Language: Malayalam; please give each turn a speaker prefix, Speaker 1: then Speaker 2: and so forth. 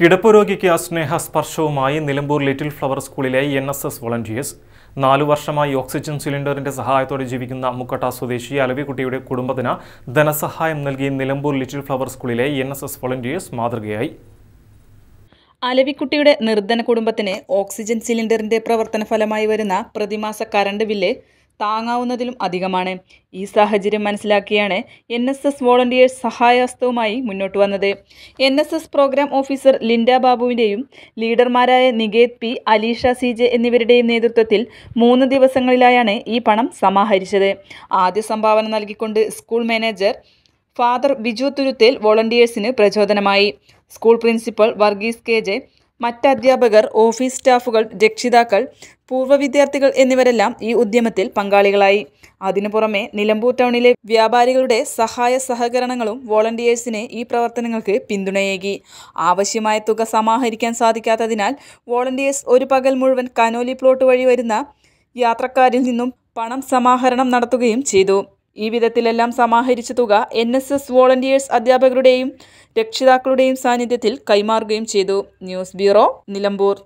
Speaker 1: കിടപ്പ് രോഗിക്ക് സ്നേഹസ്പർശവുമായി നിലമ്പൂർ ലിറ്റിൽ ഫ്ലവർ സ്കൂളിലെ എൻ എസ് എസ് വോളണ്ടിയേഴ്സ് നാലു വർഷമായി ഓക്സിജൻ സിലിണ്ടറിന്റെ സഹായത്തോടെ ജീവിക്കുന്ന മുക്കട്ട സ്വദേശി അലവിക്കുട്ടിയുടെ കുടുംബത്തിന് ധനസഹായം നൽകി നിലമ്പൂർ ലിറ്റിൽ ഫ്ലവർ സ്കൂളിലെ എൻ എസ് എസ് വോളണ്ടിയേഴ്സ് മാതൃകയായി
Speaker 2: അലവിക്കുട്ടിയുടെ നിർദ്ധന കുടുംബത്തിന് ഓക്സിജൻ സിലിണ്ടറിന്റെ പ്രവർത്തന ഫലമായി വരുന്ന പ്രതിമാസ കറണ്ട് ബില്ല് താങ്ങാവുന്നതിലും അധികമാണ് ഈ സാഹചര്യം മനസ്സിലാക്കിയാണ് എൻ എസ് എസ് വോളണ്ടിയേഴ്സ് സഹായഹസ്തവുമായി മുന്നോട്ട് വന്നത് N S S program officer Linda ബാബുവിൻ്റെയും ലീഡർമാരായ Niketh P Aleesha C J എന്നിവരുടെയും നേതൃത്വത്തിൽ മൂന്ന് ദിവസങ്ങളിലായാണ് ഈ പണം സമാഹരിച്ചത് ആദ്യ സംഭാവന നൽകിക്കൊണ്ട് school manager Father Biju Thuruthel വോളണ്ടിയേഴ്സിന് പ്രചോദനമായി school principal Varghese K J മറ്റ് അധ്യാപകർ ഓഫീസ് സ്റ്റാഫുകൾ രക്ഷിതാക്കൾ പൂർവ്വ വിദ്യാർത്ഥികൾ എന്നിവരെല്ലാം ഈ ഉദ്യമത്തിൽ പങ്കാളികളായി അതിനു പുറമെ നിലമ്പൂർ ടൗണിലെ വ്യാപാരികളുടെ സഹായ സഹകരണങ്ങളും വോളണ്ടിയേഴ്സിനെ ഈ പ്രവർത്തനങ്ങൾക്ക് പിന്തുണയേകി ആവശ്യമായ തുക സമാഹരിക്കാൻ സാധിക്കാത്തതിനാൽ വോളണ്ടിയേഴ്സ് ഒരു പകൽ മുഴുവൻ കനോലി പ്ലോട്ട് വഴി വരുന്ന യാത്രക്കാരിൽ നിന്നും പണം സമാഹരണം നടത്തുകയും ചെയ്തു ഈ വിധത്തിലെല്ലാം സമാഹരിച്ച തുക എൻ എസ് എസ് വോളണ്ടിയേഴ്സ് അധ്യാപകരുടെയും രക്ഷിതാക്കളുടെയും സാന്നിധ്യത്തിൽ കൈമാറുകയും ചെയ്തു ന്യൂസ് ബ്യൂറോ നിലമ്പൂർ